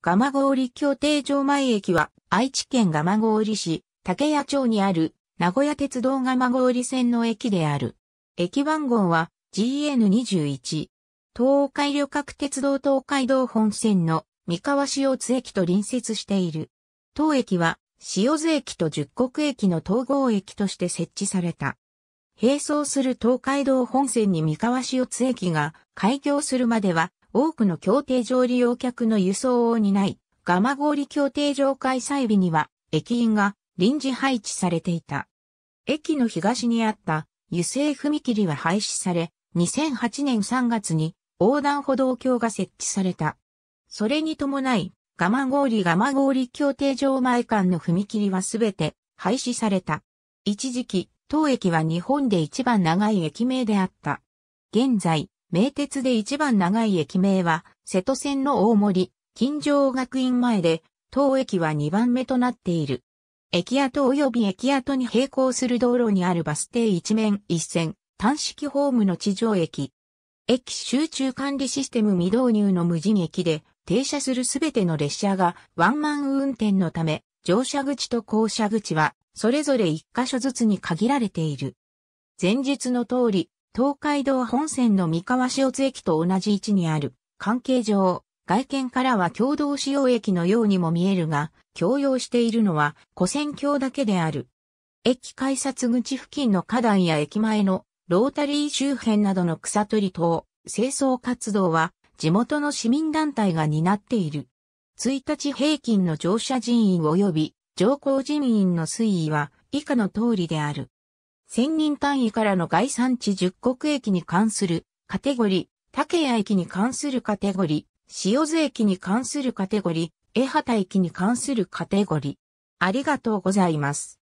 蒲郡協定場前駅は愛知県蒲郡市竹谷町にある名古屋鉄道蒲郡線の駅である。駅番号は GN21。東海旅客鉄道東海道本線の三河塩津駅と隣接している。当駅は塩津駅と十国駅の統合駅として設置された。並走する東海道本線に三河塩津駅が開業するまでは多くの協定上利用客の輸送を担い、蒲郡協定上開催日には駅員が臨時配置されていた。駅の東にあった油性踏切は廃止され、2008年3月に横断歩道橋が設置された。それに伴い、蒲郡蒲郡協定上前間の踏切はすべて廃止された。一時期、当駅は日本で一番長い駅名であった。現在、名鉄で一番長い駅名は、瀬戸線の大森、金城学院前で、当駅は2番目となっている。駅跡及び駅跡に並行する道路にあるバス停一面一線、単式ホームの地上駅。駅集中管理システム未導入の無人駅で、停車するすべての列車がワンマン運転のため、乗車口と降車口は、それぞれ1箇所ずつに限られている。前述の通り、東海道本線の三河塩津駅と同じ位置にある、関係上、外見からは共同使用駅のようにも見えるが、共用しているのは古線橋だけである。駅改札口付近の花壇や駅前のロータリー周辺などの草取り等、清掃活動は地元の市民団体が担っている。1日平均の乗車人員及び乗降人員の推移は以下の通りである。千人単位からの概算値十国駅に関するカテゴリー、竹谷駅に関するカテゴリー、塩津駅に関するカテゴリー、江畑駅に関するカテゴリー。ありがとうございます。